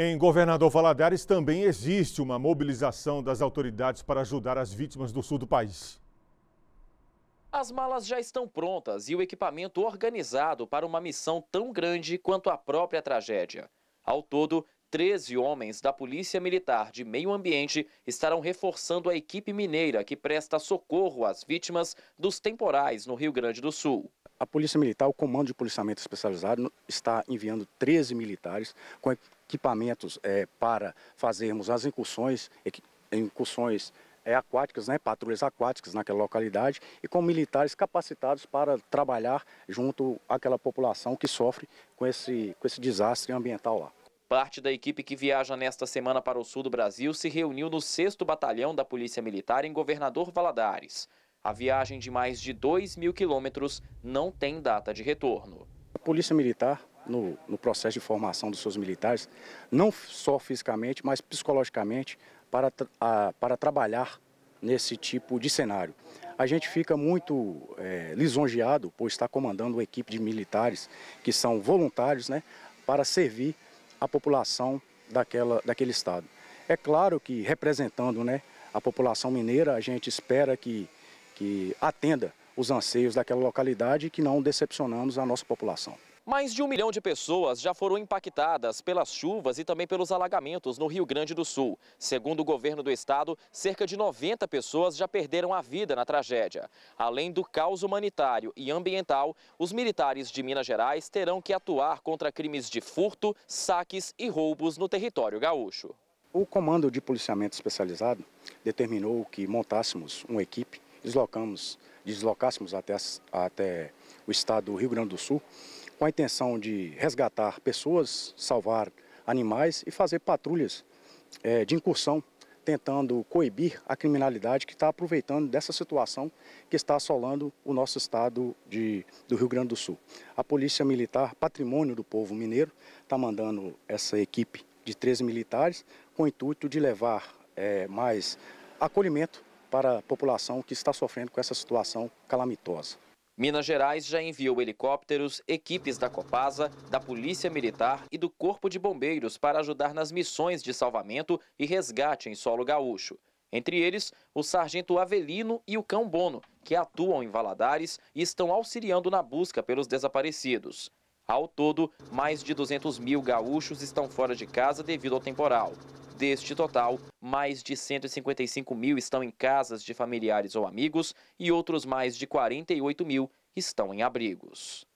Em Governador Valadares também existe uma mobilização das autoridades para ajudar as vítimas do sul do país. As malas já estão prontas e o equipamento organizado para uma missão tão grande quanto a própria tragédia. Ao todo, 13 homens da Polícia Militar de Meio Ambiente estarão reforçando a equipe mineira que presta socorro às vítimas dos temporais no Rio Grande do Sul a Polícia Militar, o Comando de Policiamento Especializado, está enviando 13 militares com equipamentos é, para fazermos as incursões, incursões é, aquáticas, né, patrulhas aquáticas naquela localidade e com militares capacitados para trabalhar junto àquela população que sofre com esse, com esse desastre ambiental lá. Parte da equipe que viaja nesta semana para o sul do Brasil se reuniu no 6 Batalhão da Polícia Militar em Governador Valadares. A viagem de mais de 2 mil quilômetros não tem data de retorno. A Polícia Militar, no, no processo de formação dos seus militares, não só fisicamente, mas psicologicamente, para, a, para trabalhar nesse tipo de cenário. A gente fica muito é, lisonjeado por estar comandando uma equipe de militares que são voluntários né, para servir a população daquela, daquele estado. É claro que representando né, a população mineira, a gente espera que que atenda os anseios daquela localidade e que não decepcionamos a nossa população. Mais de um milhão de pessoas já foram impactadas pelas chuvas e também pelos alagamentos no Rio Grande do Sul. Segundo o governo do estado, cerca de 90 pessoas já perderam a vida na tragédia. Além do caos humanitário e ambiental, os militares de Minas Gerais terão que atuar contra crimes de furto, saques e roubos no território gaúcho. O Comando de Policiamento Especializado determinou que montássemos uma equipe deslocamos, deslocássemos até, até o estado do Rio Grande do Sul, com a intenção de resgatar pessoas, salvar animais e fazer patrulhas é, de incursão, tentando coibir a criminalidade que está aproveitando dessa situação que está assolando o nosso estado de, do Rio Grande do Sul. A Polícia Militar, patrimônio do povo mineiro, está mandando essa equipe de 13 militares com o intuito de levar é, mais acolhimento para a população que está sofrendo com essa situação calamitosa. Minas Gerais já enviou helicópteros, equipes da Copasa, da Polícia Militar e do Corpo de Bombeiros para ajudar nas missões de salvamento e resgate em solo gaúcho. Entre eles, o sargento Avelino e o cão Bono, que atuam em Valadares e estão auxiliando na busca pelos desaparecidos. Ao todo, mais de 200 mil gaúchos estão fora de casa devido ao temporal. Deste total, mais de 155 mil estão em casas de familiares ou amigos e outros mais de 48 mil estão em abrigos.